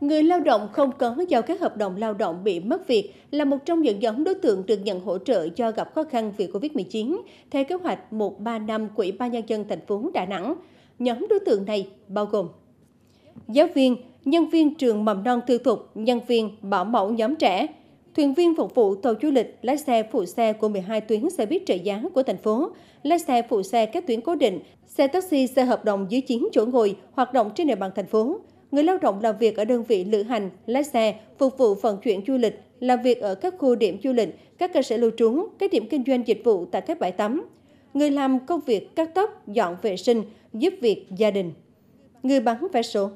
Người lao động không có do các hợp đồng lao động bị mất việc là một trong những nhóm đối tượng được nhận hỗ trợ do gặp khó khăn vì Covid-19 theo kế hoạch 135 của Ủy ban nhân dân thành phố Đà Nẵng. Nhóm đối tượng này bao gồm giáo viên, nhân viên trường mầm non tư thục, nhân viên bảo mẫu nhóm trẻ, thuyền viên phục vụ tàu du lịch, lái xe phụ xe của 12 tuyến xe buýt trợ giá của thành phố, lái xe phụ xe các tuyến cố định, xe taxi, xe hợp đồng dưới 9 chỗ ngồi hoạt động trên địa bàn thành phố. Người lao động làm việc ở đơn vị lữ hành, lái xe, phục vụ vận chuyển du lịch, làm việc ở các khu điểm du lịch, các cơ sở lưu trú, các điểm kinh doanh dịch vụ tại các bãi tắm. Người làm công việc cắt tóc, dọn vệ sinh, giúp việc gia đình. Người bán vé số